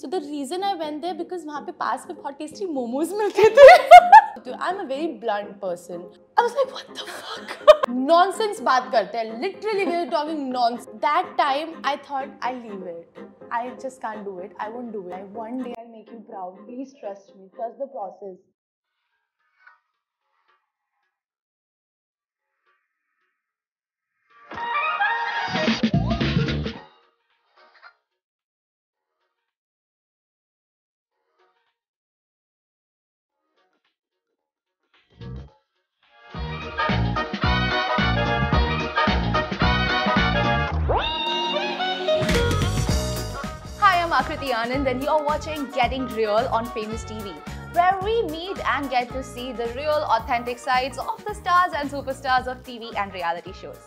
So the reason I went there because वहाँ पे पास में बहुत टेस्टी मोमोज मिलते थे I am a very blunt person I was like what the fuck nonsense बात करते हैं literally we are talking nonsense that time I thought I leave it I just can't do it I won't do it I one day I make you proud please trust me trust the process Then Anand and you're watching Getting Real on Famous TV where we meet and get to see the real authentic sides of the stars and superstars of TV and reality shows.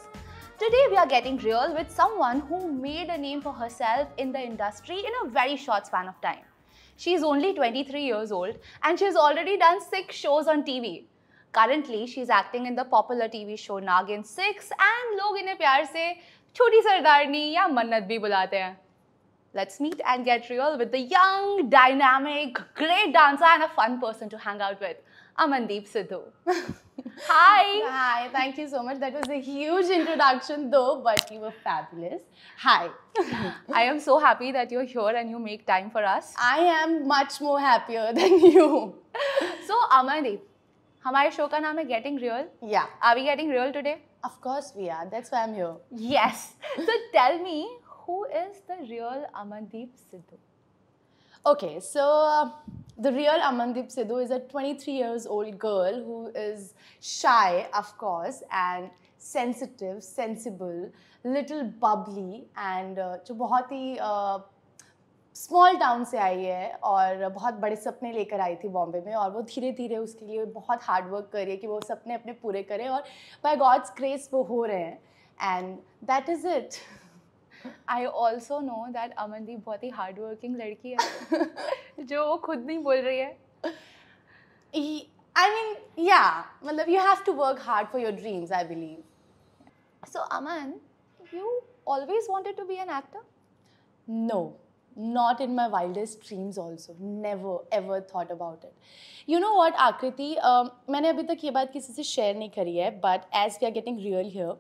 Today we are getting real with someone who made a name for herself in the industry in a very short span of time. She's only 23 years old and she's already done 6 shows on TV. Currently, she's acting in the popular TV show Nagin 6 and Log Inhe Pyar Se Choti Sardarni ya Mannat bhi bulate hain. Let's meet and get real with the young, dynamic, great dancer and a fun person to hang out with, Amandeep Sidhu. Hi. Hi, thank you so much. That was a huge introduction though, but you were fabulous. Hi. I am so happy that you're here and you make time for us. I am much more happier than you. so, Amandeep, our show's name is Getting Real. Yeah. Are we getting real today? Of course we are. That's why I'm here. Yes. So tell me. who is the real Amandeep Sidhu? Okay, so uh, the real Amandeep Sidhu is a 23 years old girl who is shy, of course, and sensitive, sensible, little bubbly, and uh, जो बहुत ही small town से आई है और बहुत बड़े सपने लेकर आई थी बॉम्बे में और वो धीरे धीरे उसके लिए बहुत हार्ड वर्क कर रही है कि वो सपने अपने पूरे करे और बाय गॉड्स ग्रेस वो हो रहे हैं and that is it I also know that Amandeep बहुत ही हार्ड वर्किंग लड़की है जो वो खुद नहीं बोल रही है आई मीन या मतलब you have to work hard for your dreams I believe so Aman you always wanted to be an actor no not in my wildest dreams also never ever thought about it you know what Akriti मैंने अभी तक ये बात किसी से share नहीं करी है but as we are getting real here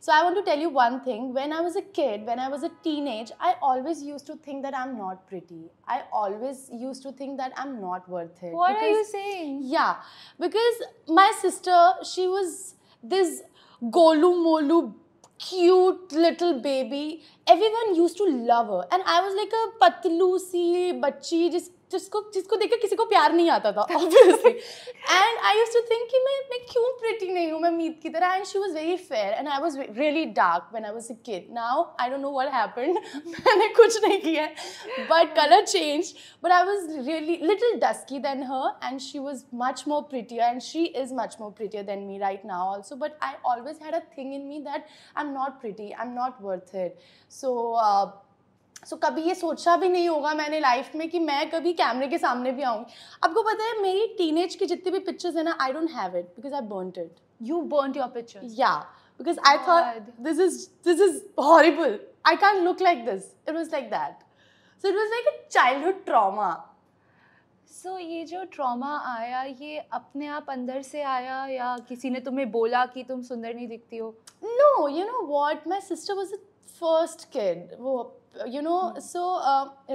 So I want to tell you one thing. When I was a kid, when I was a teenage, I always used to think that I'm not pretty. I always used to think that I'm not worth it. What because, are you saying? Yeah, because my sister, she was this golu molu cute little baby. Everyone used to love her. And I was like a patlu si bachi, just जिसको जिसको देख के किसी को प्यार नहीं आता था obviously and I use to think कि मैं मैं क्यों प्रिटी नहीं हूँ मैं मीत की तरह and she was very fair and I was really dark when I was a kid now I don't know what happened मैंने कुछ नहीं किया but colour change but I was really little dusky than her and she was much more prettier and she is much more prettier than me right now also but I always had a thing in me that I am not pretty I am not worth it so so so, कभी ये सोचा भी नहीं होगा मैंने life में कि मैं कभी कैमरे के सामने भी आऊँगी आपको पता है मेरी टीन की जितनी भी पिक्चर्स है ना I don't have it because I burn it you burn your pictures या because I thought this is this is horrible I can look like this it was like that so it was like a childhood trauma so ये जो trauma आया ये अपने आप अंदर से आया या किसी ने तुम्हें बोला कि तुम सुंदर नहीं दिखती हो no you know what my sister was a first kid वो you know so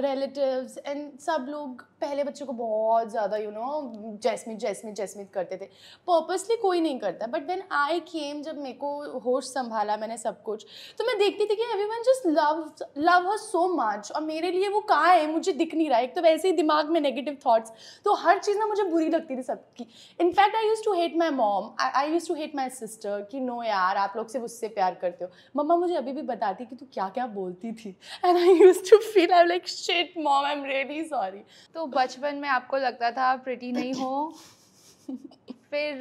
relatives and सब लोग पहले बच्चों को बहुत ज़्यादा यू नो जैसमिन जैसमिन जैसमिन करते थे पर्पसली कोई नहीं करता बट वेन आई केम जब मेरे को होश संभाला मैंने सब कुछ तो मैं देखती थी कि everyone just love love her so much और मेरे लिए वो कहाँ है मुझे दिख नहीं रहा है एक तो वैसे ही दिमाग में नेगेटिव थाट्स तो हर चीज़ ना मुझे बुरी लगती थी सबकी in fact I use to hate my mom I use to hate my sister कि नो यार आप लोग सिर्फ उससे प्यार करते हो मम्मा मुझे अभी भी बताती कि तू क्या क्या बोलती थी when I used to feel I'm like shit, mom, I'm really sorry. तो बचपन में आपको लगता था प्रिटी नहीं हो फिर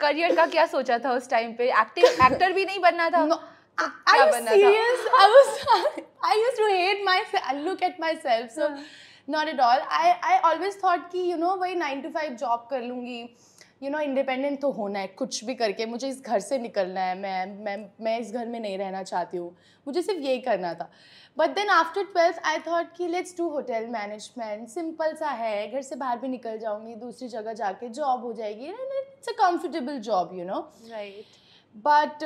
करियर का क्या सोचा था उस टाइम पे एक्टिंग एक्टर भी नहीं बनना था no. यू नो तो हाँ। वही नाइन टू फाइव जॉब कर लूंगी यू नो इंडिपेंडेंट तो होना है कुछ भी करके मुझे इस घर से निकलना है मैं मैं मैं इस घर में नहीं रहना चाहती हूँ मुझे सिर्फ यही करना था but then after twelfth I thought कि let's do hotel management simple सा है घर से बाहर भी निकल जाऊँगी दूसरी जगह जाके जॉब हो जाएगी it's a comfortable job you know right but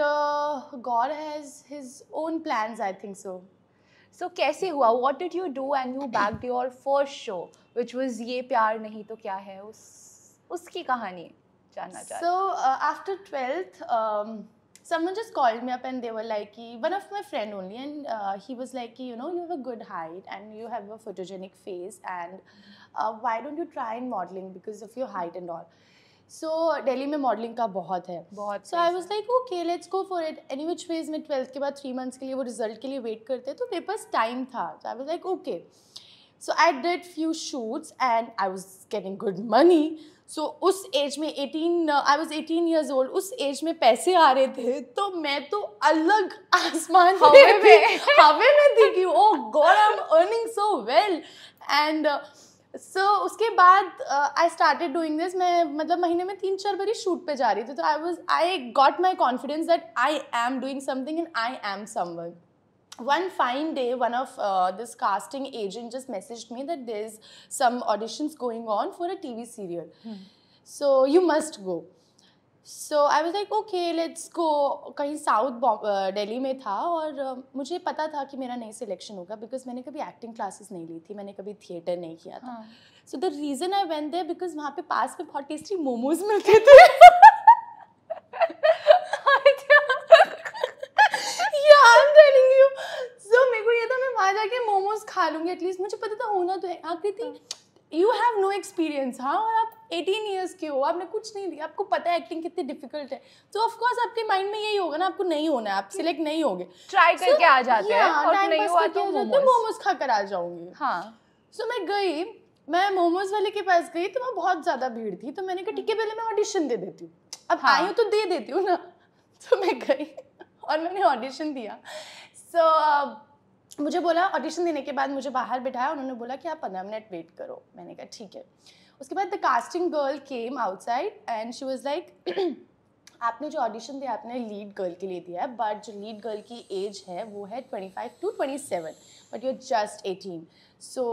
God has his own plan I think so so कैसे हुआ what did you do and you back your first show which was ये प्यार नहीं तो क्या है उस उसकी कहानी जानना चाहती so after twelfth someone just called me up and they were like one of my friend only and uh, he was like you know you have a good height and you have a photogenic face and uh, why don't you try in modeling because of your height and all so so, Delhi में modelling का बहुत है बहुत so I was like okay let's go for it any which ways मैं twelfth के बाद three months के लिए वो रिजल्ट के लिए वेट करते तो मेरे पास टाइम था so I was like okay so I did few shoots and I was getting good money so so, उस एज में eighteen I was eighteen years old उस एज में पैसे आ रहे थे तो मैं तो अलग आसमान हवे में हवे में थी कि oh God I am earning so well and so उसके बाद आई स्टार्टेड डूइंग दिस मैं मतलब महीने में तीन चार बारी शूट पे जा रही थी तो I was I got my confidence that I am doing something and I am someone one fine day, one of uh, this casting agent just messaged me that there's some auditions going on for a TV serial. Hmm. So you must go. So I was like, okay, let's go. कहीं South uh, Delhi में था और uh, मुझे पता था कि मेरा नहीं selection होगा because मैंने कभी acting classes नहीं ली थी, मैंने कभी theatre नहीं किया था. So the reason I went there because वहाँ पे pass में बहुत tasty momos मिलते थे. डालूंगी एटलीस्ट मुझे पता था होना तो है आकृति यू हैव नो एक्सपीरियंस हाँ और आप एटीन ईयर्स के हो आपने कुछ नहीं दिया आपको पता है एक्टिंग कितनी डिफिकल्ट है तो ऑफकोर्स आपके माइंड में यही होगा ना आपको नहीं होना है आप सिलेक्ट हम्म। नहीं होगे ट्राई करके आ जाते हैं और नहीं मोमोज तो खा कर आ जाऊंगी हाँ सो मैं गई मैं मोमोज वाले के पास गई तो वहाँ बहुत ज़्यादा भीड़ थी तो मैंने कहा ठीक है हम्म। पहले मैं ऑडिशन दे देती हूँ अब हाँ। आई हूँ तो दे देती हूँ ना तो मैं गई और मैंने ऑडिशन दिया सो so, मुझे बोला ऑडिशन देने के बाद मुझे बाहर बिठाया उन्होंने बोला कि आप पंद्रह मिनट वेट करो मैंने कहा ठीक है उसके बाद the casting girl came outside and she was like आपने जो ऑडिशन दिया आपने लीड गर्ल के लिए दिया है बट जो लीड गर्ल की एज है वो है twenty five to twenty seven but you are just eighteen so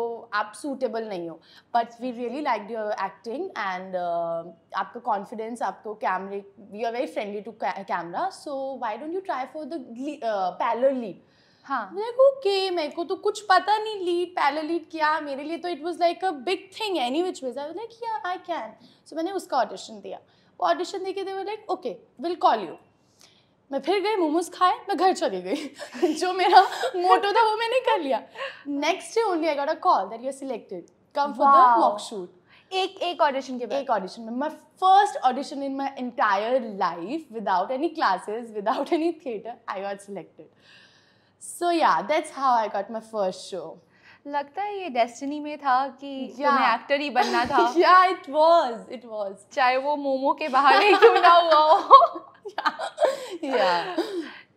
आप सूटेबल नहीं हो but we really like your acting and आपका कॉन्फिडेंस आपको कैमरे we are very friendly to camera so why don't you try for the parallel lead हाँ like okay मेरे को तो कुछ पता नहीं लीड पहले लीड किया मेरे लिए तो it was like a big thing any which ways I like yeah I can so मैंने उसका ऑडिशन दिया वो ऑडिशन दे के दे like okay will call you मैं फिर गई मोमोज खाए मैं घर चली गई जो मेरा मोटो था वो मैंने कर लिया next day only I got a call that you are selected come for the mock shoot एक एक ऑडिशन के बाद एक ऑडिशन में my first audition in my entire life without any classes without any theatre I got selected so yeah that's how I got my first show लगता है ये destiny में था कि yeah. तुम्हें एक्टर ही बनना था या इट वाज इट वाज चाहे वो मोमो के ही क्यों ना हुआ हो या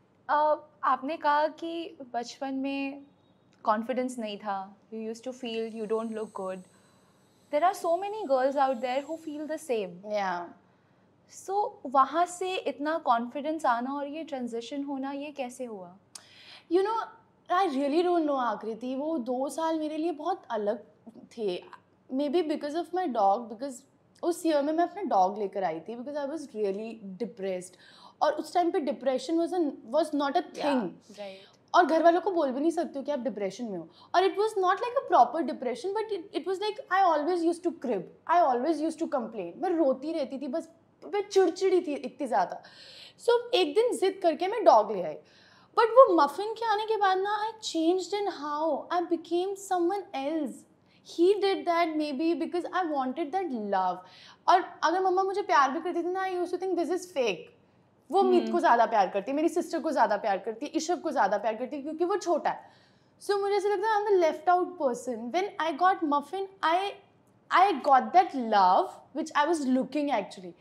आपने कहा कि बचपन में कॉन्फिडेंस नहीं था you use to feel you don't look good there are so many girls out there who feel the same yeah so वहाँ से इतना कॉन्फिडेंस आना और ये ट्रांजिशन होना ये कैसे हुआ you know I really don't know Akriti वो दो साल मेरे लिए बहुत अलग थे maybe because of my dog because उस ईयर में मैं अपना डॉग लेकर आई थी because I was really depressed और उस टाइम पे depression was was not a thing और घर वालों को बोल भी नहीं सकते हो कि आप डिप्रेशन में हो और it was not like a proper depression but it was like I always use to crib I always use to complain मैं रोती रहती थी बस मैं चिड़चिड़ी थी इतनी ज़्यादा सो so, एक दिन जिद करके मैं डॉग ले आई बट वो मफिन के आने के बाद ना I change in how I became someone else he did that maybe because I wanted that love और अगर मम्मा मुझे प्यार भी करती थी ना I use to think this is fake वो hmm. मीत को ज़्यादा प्यार करती है मेरी सिस्टर को ज़्यादा प्यार करती है ईशव को ज़्यादा प्यार करती है क्योंकि वो छोटा है सो so, मुझे ऐसा लगता है I am the left out person when I got Muffin I I got that love which I was looking actually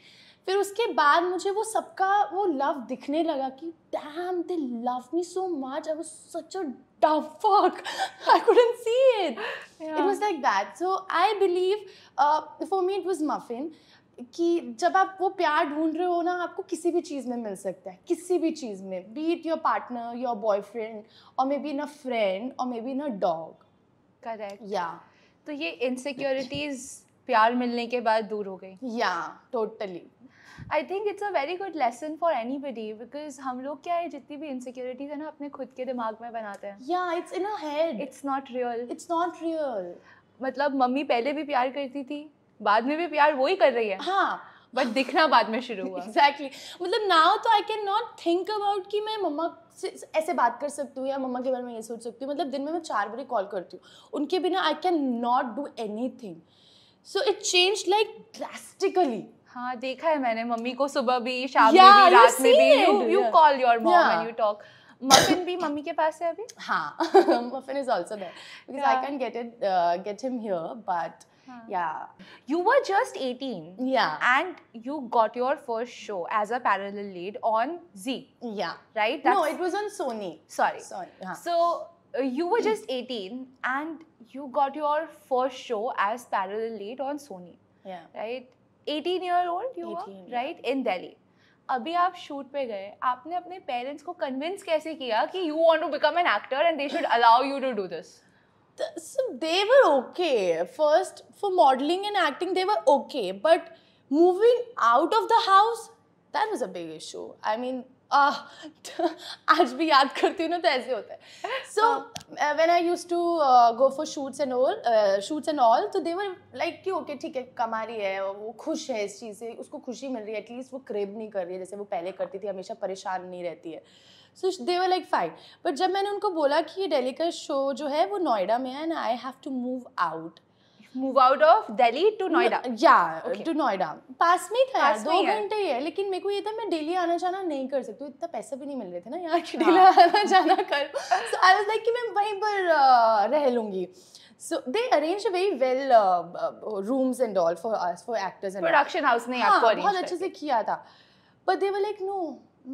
फिर उसके बाद मुझे वो सबका वो लव दिखने लगा कि damn they love me so much I was such a fuck i couldn't see it it it was like that so i believe uh, for me it कि जब आप वो प्यार ढूंढ रहे हो ना आपको किसी भी चीज़ में मिल सकता है किसी भी चीज़ में be it your partner your boyfriend और maybe in a friend और maybe in a dog correct या तो ये इनसिक्योरिटीज प्यार मिलने के बाद दूर हो गई yeah totally I think it's a very good lesson for anybody because हम लोग क्या है जितनी भी इनसिक्योरिटीज है ना अपने खुद के दिमाग में बनाते हैं yeah it's in head it's not real it's not real मतलब मम्मी पहले भी प्यार करती थी बाद में भी प्यार वही कर रही है हाँ बट दिखना बाद में शुरू हुआ एग्जैक्टली exactly. मतलब नाउ तो I cannot think about कि मैं मम्मा से ऐसे बात कर सकती हूँ या मम्मा के बारे में ये सोच सकती हूँ मतलब दिन में मैं चार बजे कॉल करती हूँ उनके बिना I cannot do anything so it change like drastically हाँ देखा है मैंने मम्मी को सुबह भी शाम yeah, में भी रात में भी you call your mom and you talk Muffin भी मम्मी के पास है अभी हाँ Muffin is also there because I can get it get him here but yeah you were just 18 yeah and you got your first show as a parallel lead on z yeah right That's no it was on sony sorry sorry yeah. so uh, you were just 18 and you got your first show as parallel lead on sony yeah right eighteen year old you right in Delhi अभी आप shoot पे गए आपने अपने parents को convince कैसे किया कि you want to become an actor and they should allow you to do this they were okay first for modelling and acting they were okay but moving out of the house that was a big issue I mean तो आज भी याद करती हूँ ना तो ऐसे होता है so when I use to go for shoots and all shoots and all तो देवर लाइक कि ओके ठीक है कमा रही है वो खुश है इस चीज़ से उसको खुशी मिल रही है एटलीस्ट वो क्रेब नहीं कर रही है जैसे वो पहले करती थी हमेशा परेशान नहीं रहती है so they're like fine but जब मैंने उनको बोला कि ये डेली का शो जो है वो नोएडा में है and I have to move out move out of Delhi to Noida या टू नोएडा पास में था पास दो घंटे ही है लेकिन मेरे को ये था मैं डेली आना जाना नहीं कर सकती इतना पैसा भी नहीं मिल रहे थे ना यार कि डेली आना जाना कर सो आई वाज लाइक कि मैं वहीं पर रह लूँगी so they arranged a very well uh, uh, rooms and all for us for actors and production all. house ने हाँ, आपको arrange बहुत अच्छे से किया था but they were like no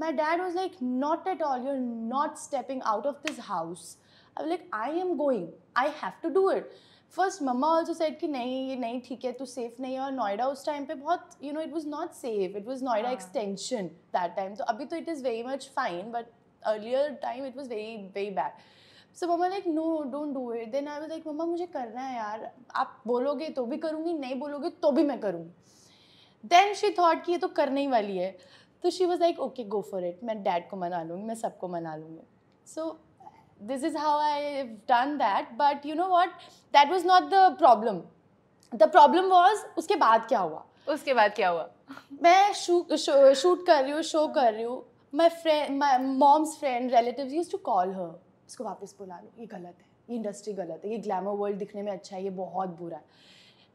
my dad was like not at all you're not stepping out of this house I was like I am going I have to do it first मम्मा also set कि नहीं ये नहीं ठीक है तू safe नहीं है और नोएडा उस टाइम पे बहुत you know it was not safe it was Noida extension that time तो अभी तो it is very much fine but earlier time it was very very bad so मम्मा like no don't do it then I was like मम्मा मुझे करना है यार आप बोलोगे तो भी करूँगी नहीं बोलोगे तो भी मैं करूँगी देन शी थॉट कि ये तो करने ही वाली है तो she was like okay go for it मैं डैड को मना लूँगी मैं सबको मना लूँगी सो this is how I've done that. But you know what? That was not the problem. The problem was उसके बाद क्या हुआ उसके बाद क्या हुआ मैं शूट कर रही हूँ शो कर रही हूँ my friend my mom's friend relative use to call her उसको वापस बुला लो ये गलत है ये इंडस्ट्री गलत है ये ग्लैमर वर्ल्ड दिखने में अच्छा है ये बहुत बुरा है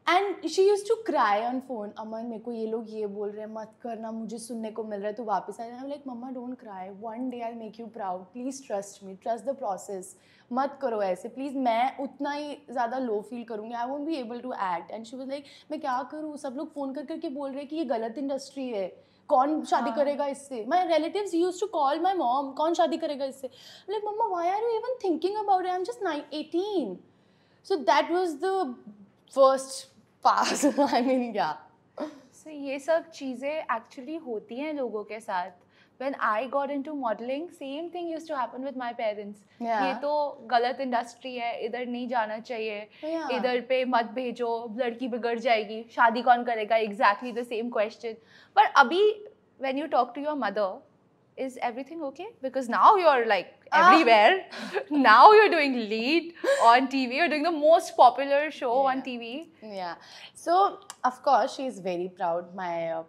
and she use to cry on phone Aman मेरे को ये लोग ये बोल रहे हैं मत करना मुझे सुनने को मिल रहा है तो वापस आ जाए लाइक मम्मा don't cry one day I make you proud please trust me trust the process मत करो ऐसे प्लीज़ मैं उतना ही ज़्यादा लो फील करूँगी I won't be able to act and she was like मैं क्या करूँ सब लोग फ़ोन कर करके बोल रहे हैं कि ये गलत इंडस्ट्री है हाँ। कौन शादी करेगा इससे my relative use to call my mom कौन शादी करेगा इससे लाइक मम्मा why are you even thinking about I am just nineteen so that was the first pass I mean yeah so ये सब चीज़ें एक्चुअली होती हैं लोगों के साथ when I got into modeling, same thing used to happen with my parents. Yeah. ये तो गलत इंडस्ट्री है इधर नहीं जाना चाहिए yeah. इधर पे मत भेजो लड़की बिगड़ जाएगी शादी कौन करेगा एग्जैक्टली द सेम क्वेश्चन पर अभी when you talk to your mother is everything okay? Because now you're like ah. everywhere. Uh. now you're doing lead on TV. You're doing the most popular show yeah. on TV. Yeah. So of course she is very proud. My uh,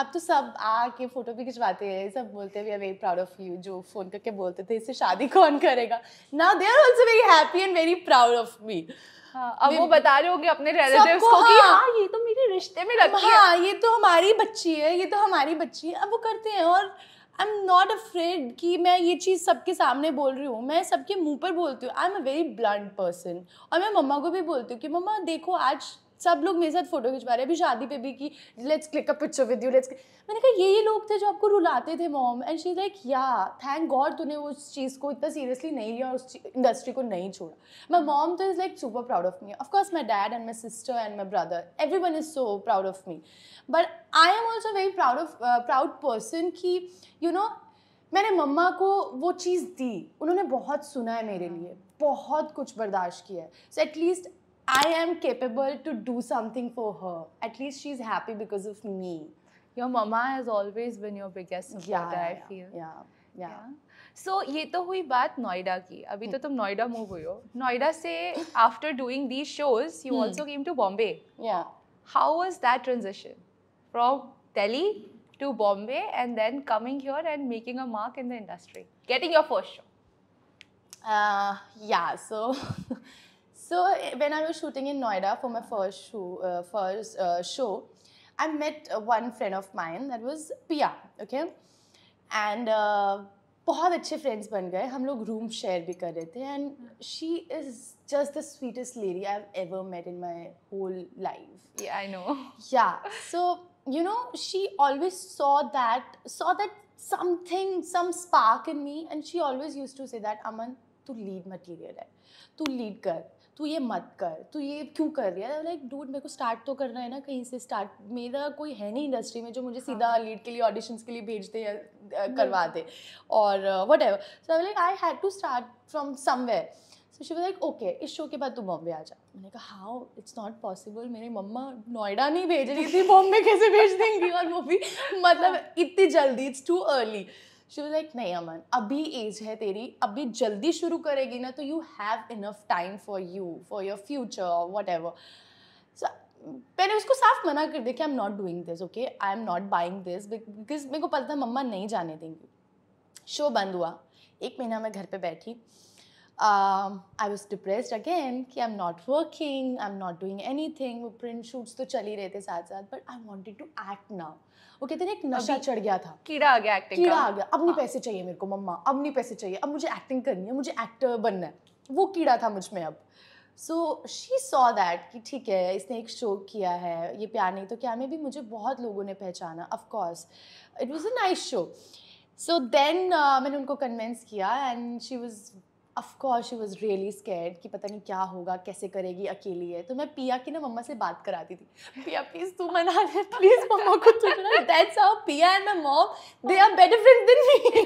अब तो सब आके photo भी खिंचवाते हैं सब बोलते हैं we are very proud of you जो फ़ोन करके बोलते थे इससे शादी कौन करेगा now they are also very happy and very proud of me अब वो बता रहे होंगे अपने रिलेटिव्स को कि हाँ।, हाँ ये तो मेरे रिश्ते में लगती है हाँ ये तो हमारी बच्ची है ये तो हमारी बच्ची है अब वो करते हैं और आई एम नॉट अफ्रेड कि मैं ये चीज़ सबके सामने बोल रही हूँ मैं सबके मुंह पर बोलती हूँ I am a very blunt person और मैं मम्मा को भी बोलती हूँ कि मम्मा देखो आज सब लोग मेरे साथ फोटो खिंचवा रहे अभी शादी पे भी की let's click a picture with you let's मैंने कहा ये ये लोग थे जो आपको रुलाते थे mom and she like yeah thank god तूने उस चीज़ को इतना सीरियसली नहीं लिया और उस इंडस्ट्री को नहीं छोड़ा माई मॉम तो is like super proud of me of course my dad and my sister and my brother everyone is so proud of me but I am also very proud of proud person की you know मैंने मम्मा को वो चीज़ दी उन्होंने बहुत सुना है मेरे लिए बहुत कुछ बर्दाश्त किया है so at least I am capable to do something for her. At least she's happy because of me. Your mama has always been your biggest supporter, yeah, yeah, I feel. Yeah. Yeah. yeah. So ये तो हुई बात नोएडा की अभी तो तुम Noida move हुई हो नोएडा से after doing these shows you also came to Bombay how was that transition from Delhi to Bombay and then coming here and making a mark in the industry getting your first show yeah so so eh, when I was shooting in Noida for my first uh, uh, show, I met uh, one friend of mine that was Pia. Okay, and बहुत अच्छे friends बन गए. हम लोग room share भी कर And she is just the sweetest lady I've ever met in my whole life. Yeah, I know. Yeah. So you know, she always saw that saw that something some spark in me, and she always used to say that Aman, to lead material है. तू lead कर तू ये मत कर तू ये क्यों कर रही है लाइक डूड मेरे को स्टार्ट तो करना है ना कहीं से स्टार्ट मेरा कोई है नहीं इंडस्ट्री में जो मुझे हाँ। सीधा लीड के लिए ऑडिशन के लिए भेज दे या करवा दे और whatever so like I had to start from somewhere so she like okay इस शो के बाद तू बॉम्बे आ जा मैंने कहा हाउ इट्स नॉट पॉसिबल मेरी मम्मा नोएडा नहीं भेज रही थी बॉम्बे कैसे भेज देंगी और वो भी मतलब इतनी जल्दी it's too early she like नहीं अमन अभी एज है तेरी अभी जल्दी शुरू करेगी ना तो you have enough time for you for your future whatever so मैंने उसको साफ मना कर दिया कि I am not doing this okay I am not buying this because मेरे को पता था मम्मा नहीं जाने देंगी शो बंद हुआ एक महीना मैं घर पे बैठी um, I was depressed again कि I'm not working, I'm not doing anything. वो प्रिंट शूट्स तो चल ही रहे थे साथ साथ but I wanted to act now वो कहते ना एक नशा चढ़ गया था कीड़ा आ गया एक्टिंग कीड़ा आ गया अब नहीं हाँ। पैसे चाहिए मेरे को मम्मा अब नहीं पैसे चाहिए अब मुझे एक्टिंग करनी है मुझे एक्टर बनना है वो कीड़ा था मुझ में अब सो शी सॉ दैट कि ठीक है इसने एक शो किया है ये प्यार नहीं तो क्या मैं भी मुझे बहुत लोगों ने पहचाना of course it was a nice show so then मैंने उनको कन्विंस किया and she was of course she was really scared कि पता नहीं क्या होगा कैसे करेगी अकेली है तो मैं पिया की ना मम्मा से बात कराती थी पिया प्लीज तू मना ले प्लीज मम्मा को that's how Piya and my mom they are better friends than me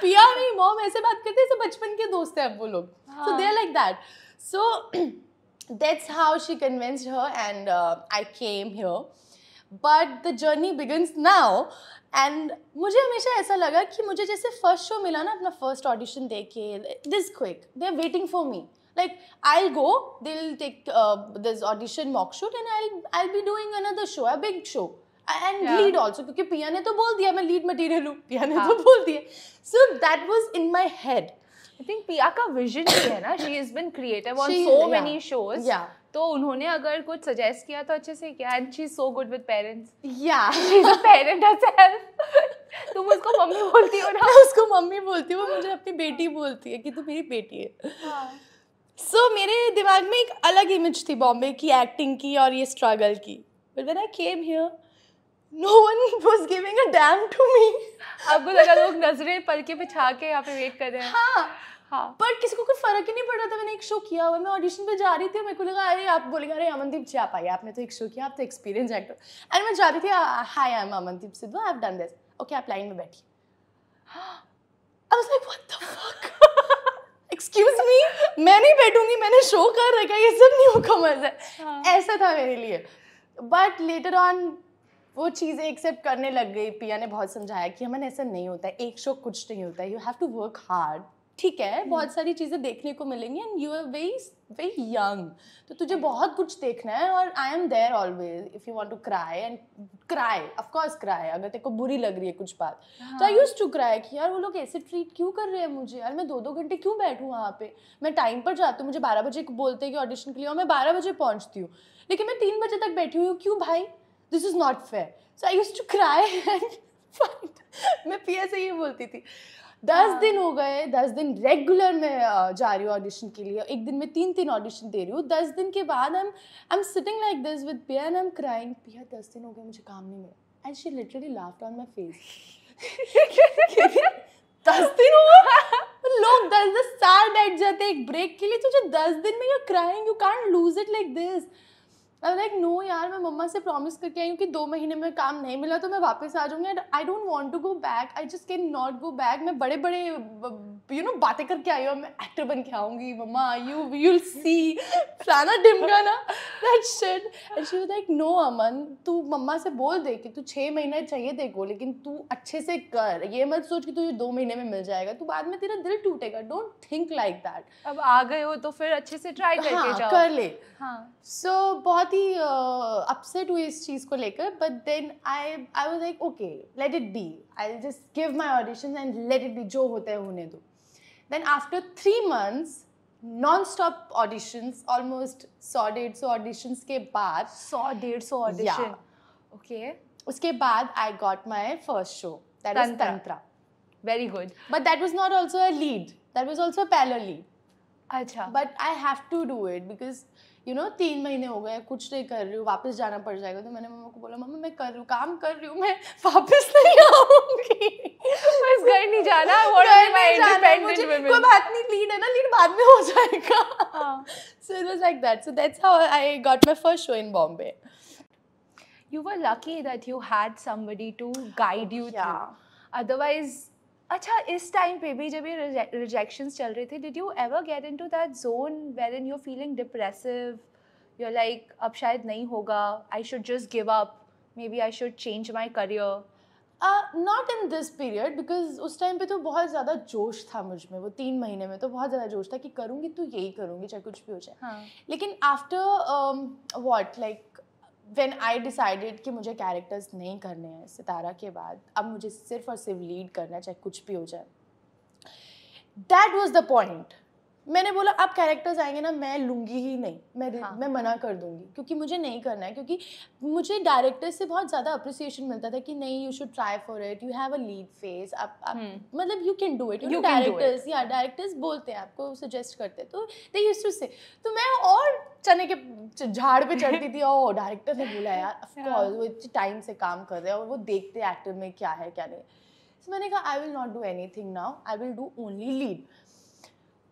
Piya मेरी मॉम ऐसे बात करते हैं सब बचपन के दोस्त हैं वो लोग so they are like that so that's how she convinced her and I came here but the journey begins now and मुझे हमेशा ऐसा लगा कि मुझे जैसे फर्स्ट शो मिला ना अपना फर्स्ट ऑडिशन दे के this quick they are waiting for me like i'll go they'll take this audition mock shoot and I I i'll be doing another show a big show and lead also क्योंकि पिया ने तो बोल दिया मैं lead material हूँ पिया ने तो हाँ. बोल दिया so that was in my head I think Piya का विजन भी है ना she is been creative on so many shows तो उन्होंने अगर कुछ सजेस्ट किया तो अच्छे से किया and she so good with parents yeah she is a parent herself तुम उसको मम्मी बोलती हो ना उसको मम्मी बोलती हूँ मुझे अपनी बेटी बोलती है कि तू मेरी बेटी है सो हाँ। so, मेरे दिमाग में एक अलग इमेज थी बॉम्बे की एक्टिंग की और ये स्ट्रगल की but when I came here no one was giving a damn to me आपको लगा लोग नजरें पलके बिछा के यहाँ पे वेट कर रहे हैं हाँ हाँ पर किसी को कोई फर्क ही नहीं पड़ रहा था मैंने एक शो किया हुआ मैं ऑडिशन पे जा रही थी मेरे को लगा अरे आप बोलेगा अरे अमनदीप जी आप आइए आपने तो एक शो किया आप तो एक्सपीरियंस एक्टर एंड मैं जा रही थी hi I am Amandeep Sidhu I have done this okay आप लाइन में बैठिए I was like what the fuck excuse me मैं नहीं बैठूंगी मैंने शो कर रखा ये सब न्यू कमर्स है ऐसा था मेरे लिए बट लेटर ऑन वो चीज़ें एक्सेप्ट करने लग गई पिया ने बहुत समझाया कि हमें ऐसा नहीं होता है एक शो कुछ नहीं होता है you have to work hard ठीक है हम्म। बहुत सारी चीज़ें देखने को मिलेंगी and you are very very young तो तुझे हम्म। बहुत कुछ देखना है और I am there always if you want to cry and cry course cry अगर तेरे को बुरी लग रही है कुछ बात तो आई यूज़ टू क्राई कि यार वो लोग ऐसे ट्रीट क्यों कर रहे हैं मुझे यार मैं दो दो घंटे क्यों बैठूँ वहाँ पे मैं टाइम पर जाती हूँ मुझे बारह बजे बोलते हैं कि ऑडिशन के लिए और मैं बारह बजे पहुँचती हूँ लेकिन मैं तीन बजे तक बैठी हुई हूँ क्यों भाई this is not fair so I use to cry and मैं पिया से ये बोलती थी दस हाँ। दिन हो गए दस दिन रेगुलर में जा रही हूँ ऑडिशन के लिए एक दिन में तीन तीन ऑडिशन दे रही हूँ दस दिन के बाद I am I am sitting like this with Piya and I am crying Piya दस दिन हो गए मुझे काम नहीं मिला and she literally laughed on my face दस दिन हुआ तो लोग दस दस साल बैठ जाते एक ब्रेक के लिए तुझे दस दिन में you crying you can't lose it like this I like no यार मैं मम्मा से प्रॉमिस करके आई हूँ कि दो महीने में काम नहीं मिला तो मैं वापस आ जाऊँगी I don't want to go back I just can not go back मैं बड़े बड़े यू नो बातें करके आई हूँ मैं एक्टर बन के आऊंगी मम्मा यू यू विल सी फलाना डिमका that shit and she was like no Aman तू मम्मा से बोल दे कि तू छः महीने चाहिए देखो लेकिन तू अच्छे से कर ये मत सोच कि तुझे दो महीने में मिल जाएगा तू बाद में तेरा दिल टूटेगा डोंट थिंक लाइक दैट अब आ गए हो तो फिर अच्छे से ट्राई करके हाँ, जाओ कर ले हाँ सो so, बहुत ही अपसेट uh, हुई इस चीज़ को लेकर but then I I was like okay let it be I just give my audition and let it be जो होता है होने दो then after three months nonstop auditions almost सौ डेढ़ सौ ऑडिशंस के बाद सौ डेढ़ सौ ऑडिशन ओके उसके बाद I got my first show that was Tantra very good but that was not also a lead that was also parallel lead अच्छा but I have to do it because you know तीन महीने हो गए कुछ नहीं कर रही हूँ वापस जाना पड़ जाएगा तो मैंने मम्मा को बोला मम्मा मैं कर रही हूँ काम कर रही हूँ मैं वापस नहीं आऊंगी बस घर नहीं जाना कोई बात नहीं लीड है ना लीड बाद में हो जाएगा so it was like that so that's how I got my first show in Bombay you were lucky that you had somebody to guide you yeah. अच्छा इस टाइम पे भी जब ये रिजेक्शंस चल रहे थे did you ever get into that zone where in you're feeling depressive you're like अब शायद नहीं होगा I should just give up maybe I should change my career not in this period because उस time पे तो बहुत ज़्यादा जोश था मुझ में वो तीन महीने में तो बहुत ज़्यादा जोश था कि करूँगी तो यही करूँगी चाहे कुछ भी हो जाए हाँ. लेकिन after what like when I decided कि मुझे कैरेक्टर्स नहीं करने हैं सितारा के बाद अब मुझे सिर्फ और सिर्फ लीड करना है चाहे कुछ भी हो जाए दैट वॉज द पॉइंट मैंने बोला अब कैरेक्टर्स आएंगे ना मैं लूँगी ही नहीं मैं हाँ. मैं मना कर दूंगी क्योंकि मुझे नहीं करना है क्योंकि मुझे डायरेक्टर से बहुत ज़्यादा अप्रिसिएशन मिलता था कि नहीं you should try for it you have a lead face आप, आप हम्म। मतलब you can do it you directors या डायरेक्टर्स बोलते हैं आपको सजेस्ट करते हैं तो दे यूज टू से तो मैं और चने के झाड़ पे चढ़ती थी और डायरेक्टर ने बोला यार ऑफकोर्स वो इतने टाइम से काम कर रहे हैं और वो देखते एक्टर में क्या है क्या नहीं मैंने कहा I will not do anything now I will do only lead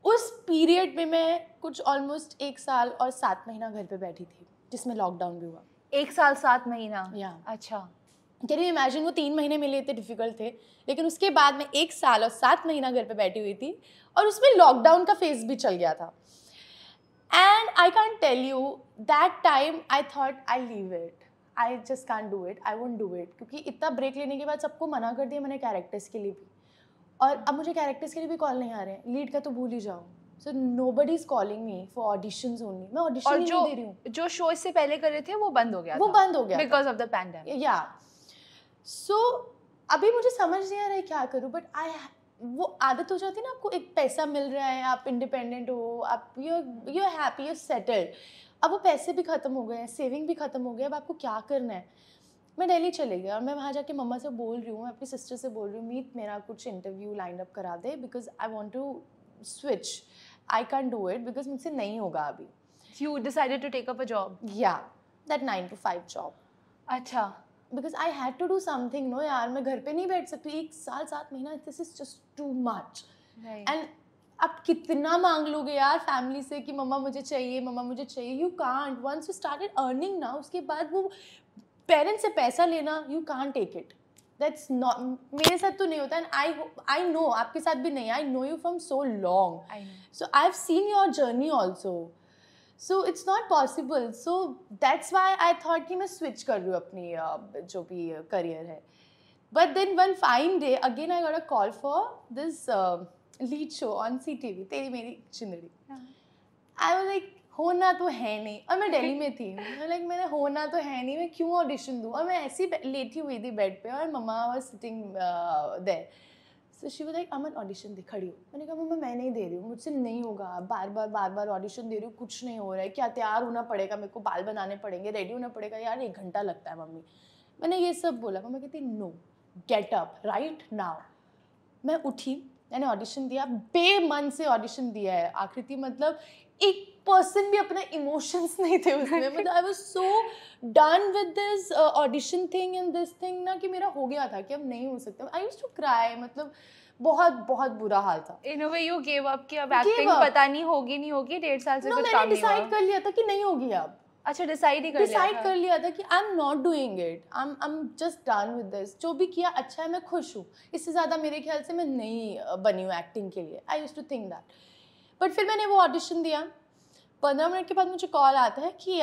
उस पीरियड में मैं कुछ ऑलमोस्ट एक साल और सात महीना घर पे बैठी थी जिसमें लॉकडाउन भी हुआ एक साल सात महीना या अच्छा कैन यू इमेजिन वो तीन महीने मेरे लिए इतने डिफिकल्ट थे लेकिन उसके बाद मैं एक साल और सात महीना घर पे बैठी हुई थी और उसमें लॉकडाउन का फेज भी चल गया था and I can tell you that time I thought I leave it I just can do it I won't do it क्योंकि इतना ब्रेक लेने के बाद सबको मना कर दिया मैंने कैरेक्टर्स के लिए भी और अब मुझे कैरेक्टर्स के लिए भी कॉल नहीं आ रहे हैं लीड का तो भूल ही जाओ so nobody is calling me for audition only मैं ऑडिशन दे रही हूँ जो शो इससे पहले कर रहे थे वो बंद हो गया वो बंद हो गया बिकॉज ऑफ द पैंडमिक या सो अभी मुझे समझ नहीं आ रहा है क्या करूँ बट आई वो आदत हो जाती है ना आपको एक पैसा मिल रहा है आप इंडिपेंडेंट हो आप you you happy you settled अब वो पैसे भी खत्म हो गए हैं सेविंग भी खत्म हो गए अब आपको क्या करना है मैं डेली चले गया और मैं वहाँ जाके मम्मा से बोल रही हूँ अपनी सिस्टर से बोल रही हूँ मीत मेरा कुछ इंटरव्यू लाइन अप करा दे because I want to switch I can do it because मुझसे नहीं होगा अभी you decided to take up a job yeah that nine to five job अच्छा because I had to do something no यार मैं घर पे नहीं बैठ सकती एक साल सात महीना this is just too much एंड आप कितना मांग लोगे यार फैमिली से कि मम्मा मुझे चाहिए मम्मा मुझे चाहिए you can't once you started earning ना उसके बाद वो पेरेंट्स से पैसा लेना you can take it that's not मेरे साथ तो नहीं होता एंड आई आई नो आपके साथ भी नहीं I know you from so long so I have seen your journey also so it's not possible so that's why I thought कि मैं स्विच कर रही हूँ अपनी जो भी करियर है but then one fine day again I got a call for this lead show on C T V तेरी मेरी चिंदड़ी आई वॉज लाइक होना तो है नहीं और मैं दिल्ली में थी लाइक मैंने होना तो है नहीं मैं क्यों ऑडिशन दूँ और मैं ऐसी लेटी हुई थी बेड पे और मम्मा वॉज सिटिंग देर सो शिव लाइक अमन ऑडिशन दे खड़ी हो मैंने कहा मम्मा मैं नहीं दे रही हूँ मुझसे नहीं होगा बार बार बार बार ऑडिशन दे रही हूँ कुछ नहीं हो रहा है क्या तैयार होना पड़ेगा मेरे को बाल बनाने पड़ेंगे रेडी होना पड़ेगा यार एक घंटा लगता है मम्मी मैंने ये सब बोला मम्मा कहती no get up right now मैं उठी मैंने ऑडिशन दिया बेमन से ऑडिशन दिया है आकृति मतलब एक पर्सन भी अपने इमोशंस नहीं थे उसमें मतलब I was so done with this audition thing and this thing ना कि मेरा हो गया था कि अब नहीं हो सकता आई यूज टू क्राई मतलब बहुत बहुत बुरा हाल था in a way you give up कि अब एक्टिंग पता नहीं होगी नहीं होगी डेढ़ साल से no, कुछ काम नहीं हुआ डिसाइड कर लिया था कि नहीं होगी अब अच्छा डिसाइड ही कर लिया डिसाइड कर लिया था कि I am not doing it I am I am just done with this जो भी किया अच्छा है मैं खुश हूँ इससे ज़्यादा मेरे ख्याल से मैं नहीं uh, बनी हूँ एक्टिंग के लिए I use to think that but फिर मैंने वो ऑडिशन दिया पंद्रह मिनट के बाद मुझे कॉल आता है कि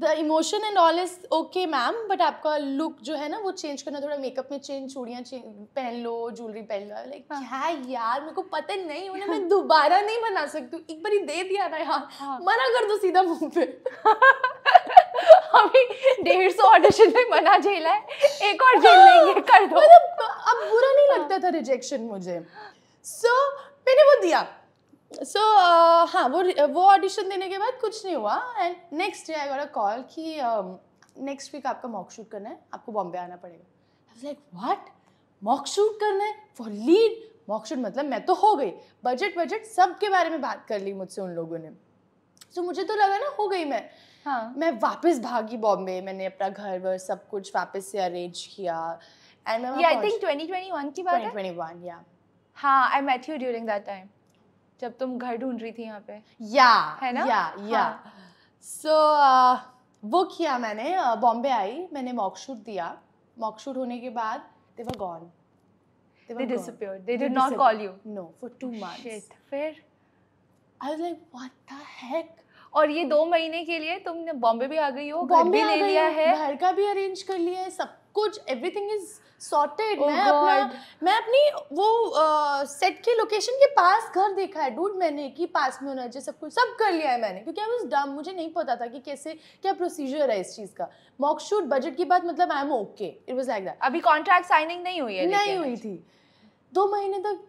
the emotion and all is okay ma'am but आपका लुक जो है ना वो चेंज करना थोड़ा मेकअप में चेंज चूड़ियाँ पहन लो ज्वेलरी पहन लो लाइक हाँ। क्या यार मेरे को पता नहीं उन्हें मैं दोबारा नहीं बना सकती एक बार दे दिया ना यार हाँ। मना कर दो सीधा मुंह पे अभी डेढ़ सौ ऑडिशन में मना झेला है एक और झेल हाँ। लेंगे कर दो मतलब अब बुरा नहीं लगता था रिजेक्शन मुझे सो मैंने वो दिया सो uh, हाँ वो वो ऑडिशन देने के बाद कुछ नहीं हुआ and next day I got a call कि नेक्स्ट um, वीक आपका मॉक शूट करना है आपको बॉम्बे आना पड़ेगा I was like what mock shoot करना है फॉर लीड मॉक शूट मतलब मैं तो हो गई बजट बजट सब के बारे में बात कर ली मुझसे उन लोगों ने सो so, मुझे तो लगा ना हो गई मैं हाँ. मैं वापस भागी बॉम्बे मैंने अपना घर वर सब कुछ वापस से अरेंज किया एंड आई थिंक 2021 की बात 2021 या हाँ I met you during that time जब तुम घर ढूंढ रही थी यहाँ पे या है ना या हाँ। या सो uh, वो किया मैंने uh, बॉम्बे आई मैंने मॉक शूट दिया मॉक शूट होने के बाद they were gone They, they disappeared. They did they not disappeared. call you. No, oh, फिर I was like, what the heck? और ये दो महीने के लिए तुमने बॉम्बे भी आ गई हो घर भी ले लिया है घर का भी अरेंज कर लिया है सब कुछ everything is sorted oh my God. अपना मैं अपनी वो सेट uh, के लोकेशन के पास घर देखा है डूड मैंने कि पास में होना चाहिए सब कुछ सब कर लिया है मैंने क्योंकि आई वाज डम मुझे नहीं पता था कि कैसे क्या प्रोसीजर है इस चीज़ का मॉक शूट बजट की बात मतलब I am okay it was like that अभी कॉन्ट्रैक्ट साइनिंग नहीं हुई है नहीं हुई थी दो महीने तक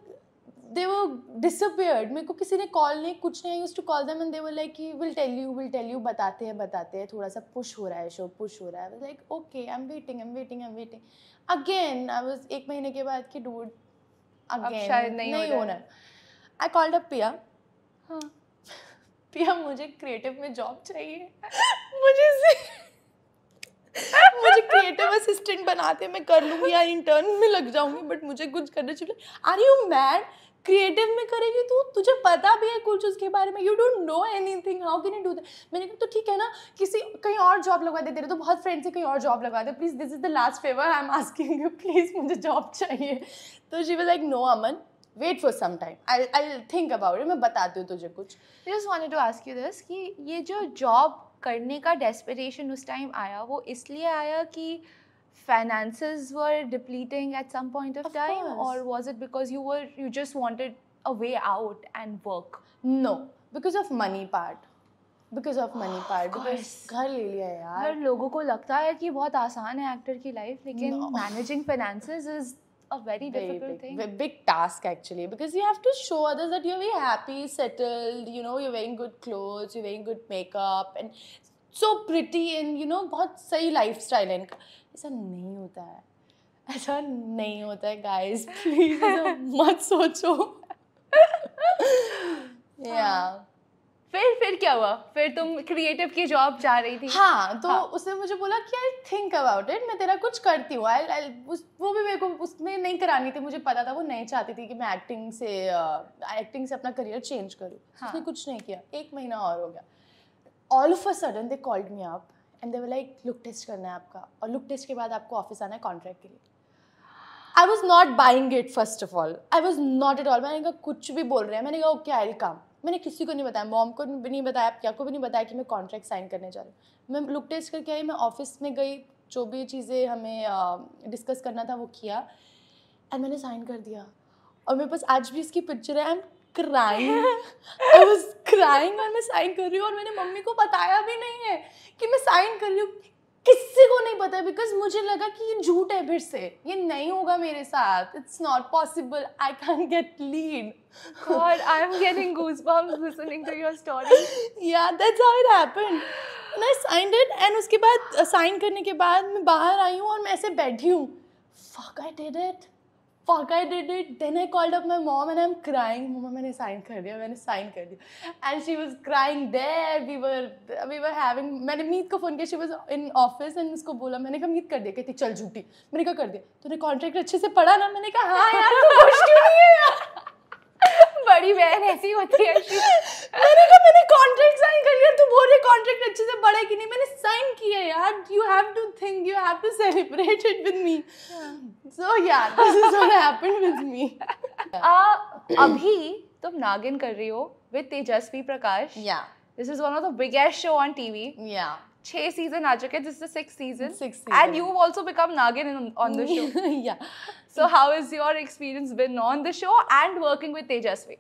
दे वो डिसअपियर्ड मेरे को किसी ने कॉल नहीं कुछ नहीं use to call them and they वो like you will tell you will tell you बताते हैं बताते हैं थोड़ा सा पुश हो रहा है शो पुश हो रहा है like okay I am waiting I am waiting I am waiting again I was एक महीने के बाद कि डूड अगेन नहीं, होना आई कॉल्ड अप पिया पिया मुझे क्रिएटिव में जॉब चाहिए मुझे से मुझे क्रिएटिव असिस्टेंट बनाते मैं कर लूँगी या इंटर्न में लग जाऊंगी बट मुझे कुछ करना चाहिए आर यू मैड क्रिएटिव में करेगी तू तुझे पता भी है कुछ उसके बारे में you don't know anything how can you do that मैंने कहा तो ठीक है ना किसी कहीं और जॉब लगवा दे तेरे तो बहुत फ्रेंड से कहीं और जॉब लगवा दे please this is the last favour I am asking you please मुझे जॉब चाहिए तो she was like no Aman wait for some time I I think about it मैं बताती हूँ तुझे कुछ just wanted to ask you this कि ये जो जॉब करने का डेस्परेशन उस टाइम आया वो इसलिए आया कि finances were depleting at some point of, of time course. or was it because you were you just wanted a way out and work no because of money part because of money part घर ले लिया यार हर लोगों को लगता है कि बहुत आसान है एक्टर की लाइफ लेकिन a very difficult very big, thing. A big task actually because you have to show others that you're very happy, settled, you know, you're wearing good clothes, you're wearing good makeup and so pretty and you know बहुत सही life style है इनका ऐसा नहीं होता है ऐसा नहीं होता है गाइस प्लीज मत सोचो या हाँ। फिर फिर क्या हुआ फिर तुम क्रिएटिव की जॉब जा रही थी हाँ तो हाँ. उसने मुझे बोला कि आई थिंक अबाउट इट मैं तेरा कुछ करती हूँ आई वो भी मेरे को उसमें नहीं करानी थी मुझे पता था वो नहीं चाहती थी कि मैं एक्टिंग से एक्टिंग uh, से अपना करियर चेंज करूँ हाँ. उसने कुछ नहीं किया एक महीना और हो गया all of a sudden they called me up and they like look test करना है आपका और लुक टेस्ट के बाद आपको ऑफिस आना है कॉन्ट्रैक्ट के लिए I was not buying it first of all I was not at all मैंने कहा कुछ भी बोल रहे हैं मैंने कहा ओके आई काम मैंने किसी को नहीं बताया मॉम को भी नहीं बताया क्या को भी नहीं बताया कि मैं कॉन्ट्रैक्ट साइन करने जा रही हूँ मैं लुक टेस्ट करके आई मैं ऑफिस में गई जो भी चीज़ें हमें डिस्कस करना था वो किया एंड मैंने साइन कर दिया और मेरे पास आज भी इसकी पिक्चर है I am crying I was crying और मैं साइन कर रही हूँ और मैंने मम्मी को बताया भी नहीं है कि मैं साइन कर रही हूँ किसी को नहीं पता बिकॉज मुझे लगा कि ये झूठ है फिर से ये नहीं होगा मेरे साथ it's not possible I can get lead और I am getting listening to to your story that's उसके बाद साइन uh, करने के बाद मैं बाहर आई हूँ और मैं ऐसे बैठी हूँ Fuck, I did it. fuck I did it. Then I called up my mom and I'm crying. Mama, मैंने sign कर दिया मैंने sign कर दिया And she was crying there. We were we were having मैंने मीत को फ़ोन किया she was in office and उसको बोला मैंने कहा मीत कर दिया कहती चल झूठी मैंने कहा कर दिया तूने कॉन्ट्रैक्ट अच्छे से पढ़ा ना मैंने कहा हाँ यार तो खुश क्यों नहीं है यार बड़ी बहन ऐसी होती है मैंने कहा मैंने कॉन्ट्रैक्ट साइन कर लिया तू बोल रही कॉन्ट्रैक्ट अच्छे से बड़े कि नहीं मैंने साइन किया यार you have to think you have to celebrate it with me so यार this is what happened with me अभी तुम नागिन कर रही हो with Tejasswi Prakash yeah this is one of the biggest show on TV yeah छह सीजन आ चुके हैं जिससे six season and you also become Naagin on the show yeah so how is your experience being on the show and working with Tejasswi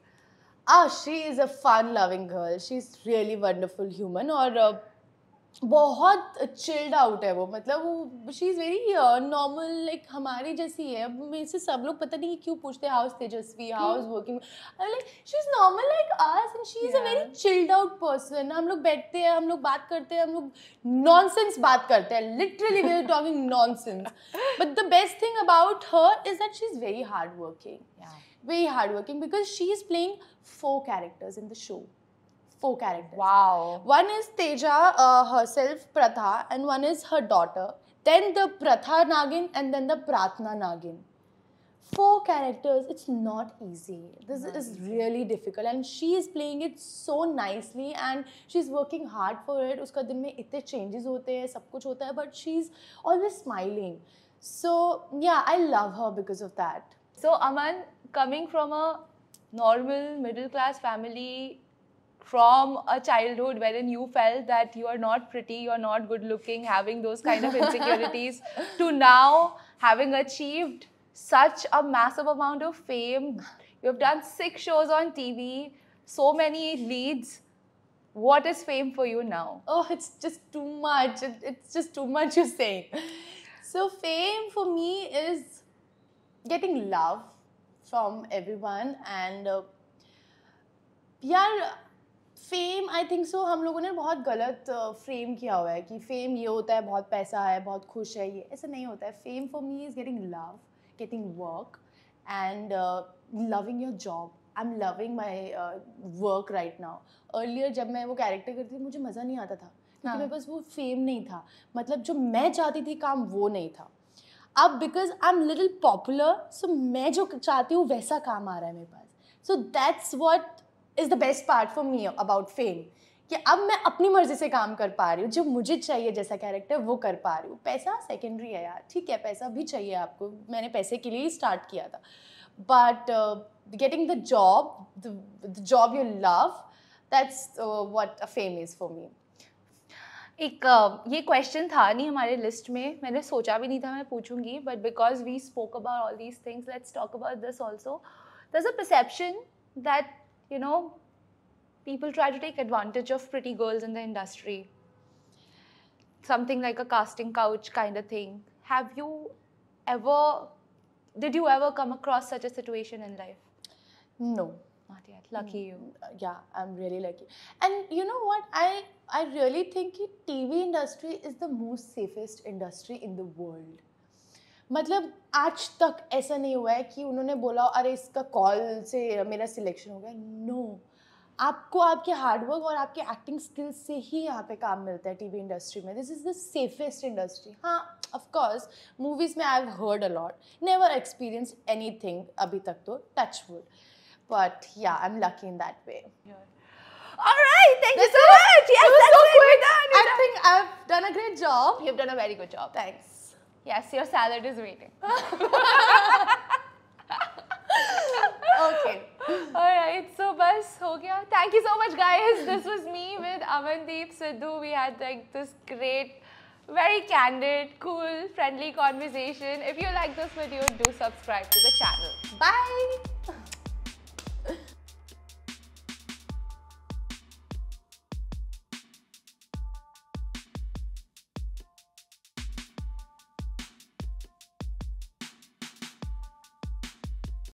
ah she is a fun loving girl she is really wonderful human और बहुत chilled out है वो मतलब वो she is very normal like हमारी जैसी है अब मेरे से सब लोग पता नहीं क्यों पूछते how's Tejasswi how's working like she is normal like us and she is a very chilled out person हम लोग बैठते हैं हम लोग बात करते हैं हम लोग नॉनसेंस बात करते हैं literally we are talking nonsense but the best thing about her is that she is very hard working very hard working because she is playing four characters in the show four characters. Wow. One is Teja uh, herself, Pratha, and one is her daughter. Then the Pratha Nagin, and then the Pratna Nagin. Four characters, it's not easy. This not is easy. really difficult, and she is playing it so nicely, and she's working hard for it. Uska din mein itte changes hote हैं, sab kuch hota hai, but she's always smiling. So yeah, I love her because of that. So Aman, coming from a normal middle class family from a childhood wherein you felt that you are not pretty, you're not good looking, having those kind of insecurities, to now having achieved such a massive amount of fame. You've done six shows on TV, so many leads. What is fame for you now? Oh, it's just too much. it's just too much, you say. So, fame for me is getting love from everyone and uh, yeah fame I think so हम लोगों ने बहुत गलत frame uh, किया हुआ है कि fame ये होता है बहुत पैसा है बहुत खुश है ये ऐसा नहीं होता है fame for me is getting love getting work and loving your job I am loving my work right now earlier जब मैं वो कैरेक्टर करती थी मुझे मज़ा नहीं आता था क्योंकि हाँ. मेरे पास वो फेम नहीं था मतलब जो मैं चाहती थी काम वो नहीं था अब because I am little popular so मैं जो चाहती हूँ वैसा काम आ रहा है मेरे पास so that's what is the best part for me about fame कि अब मैं अपनी मर्ज़ी से काम कर पा रही हूँ जो मुझे चाहिए जैसा कैरेक्टर वो कर पा रही हूँ पैसा सेकेंडरी है यार ठीक है पैसा भी चाहिए आपको मैंने पैसे के लिए ही स्टार्ट किया था but getting the job the job you love that's what a fame is for me एक uh, ये क्वेश्चन था नहीं हमारे लिस्ट में मैंने सोचा भी नहीं था मैं पूछूंगी but because we spoke about all these things let's talk about this also there's a perception that you know, people try to take advantage of pretty girls in the industry. Something like a casting couch kind of thing. Have you ever, did you ever come across such a situation in life? No. Not yet. Lucky you. Mm, uh, yeah, I'm really lucky. And you know what? I I really think TV industry is the most safest industry in the world. मतलब आज तक ऐसा नहीं हुआ है कि उन्होंने बोला अरे इसका कॉल से मेरा सिलेक्शन हो गया नो no. आपको आपके हार्डवर्क और आपके एक्टिंग स्किल्स से ही यहाँ पे काम मिलता है टीवी इंडस्ट्री में this is the safest industry हाँ ऑफकोर्स मूवीज़ में I have heard a lot never experience anything अभी तक तो touch wood but yeah I am lucky in that way All right, thank this you so much. Yes, that's so it. done. I think I've done a great job. You've done a very good job. Thanks. Yes, your salad is waiting. okay. Alright, so bus ho gaya. Thank you so much guys. This was me with Amandeep Sidhu. We had like this great, very candid, cool, friendly conversation. If you like this video, do subscribe to the channel. Bye!